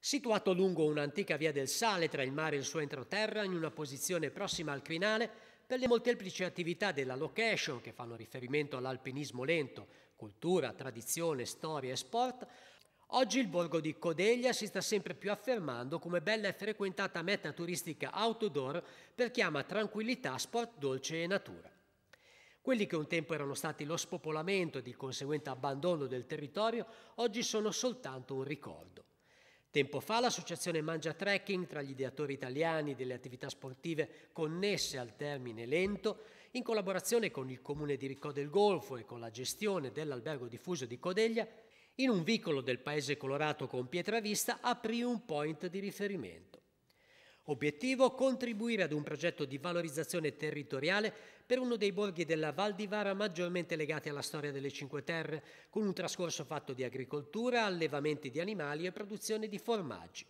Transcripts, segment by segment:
Situato lungo un'antica via del sale tra il mare e il suo entroterra, in una posizione prossima al crinale, per le molteplici attività della location che fanno riferimento all'alpinismo lento, cultura, tradizione, storia e sport, oggi il borgo di Codeglia si sta sempre più affermando come bella e frequentata meta turistica outdoor per chi ama tranquillità, sport dolce e natura. Quelli che un tempo erano stati lo spopolamento e il conseguente abbandono del territorio, oggi sono soltanto un ricordo. Tempo fa l'associazione Mangia Trekking, tra gli ideatori italiani delle attività sportive connesse al termine lento, in collaborazione con il comune di Riccò del Golfo e con la gestione dell'albergo diffuso di Codeglia, in un vicolo del paese colorato con Pietra Vista aprì un point di riferimento. Obiettivo? Contribuire ad un progetto di valorizzazione territoriale per uno dei borghi della Val di Vara maggiormente legati alla storia delle Cinque Terre, con un trascorso fatto di agricoltura, allevamenti di animali e produzione di formaggi.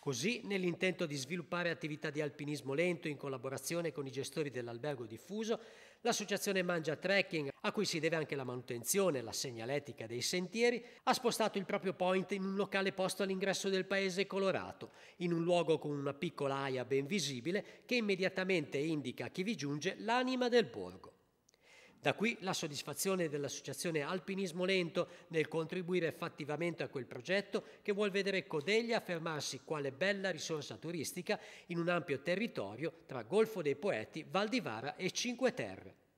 Così, nell'intento di sviluppare attività di alpinismo lento in collaborazione con i gestori dell'albergo diffuso, l'associazione Mangia Trekking, a cui si deve anche la manutenzione e la segnaletica dei sentieri, ha spostato il proprio point in un locale posto all'ingresso del paese colorato, in un luogo con una piccola aia ben visibile che immediatamente indica a chi vi giunge l'anima del borgo. Da qui la soddisfazione dell'Associazione Alpinismo Lento nel contribuire fattivamente a quel progetto che vuol vedere Codeglia affermarsi quale bella risorsa turistica in un ampio territorio tra Golfo dei Poeti, Val di Vara e Cinque Terre.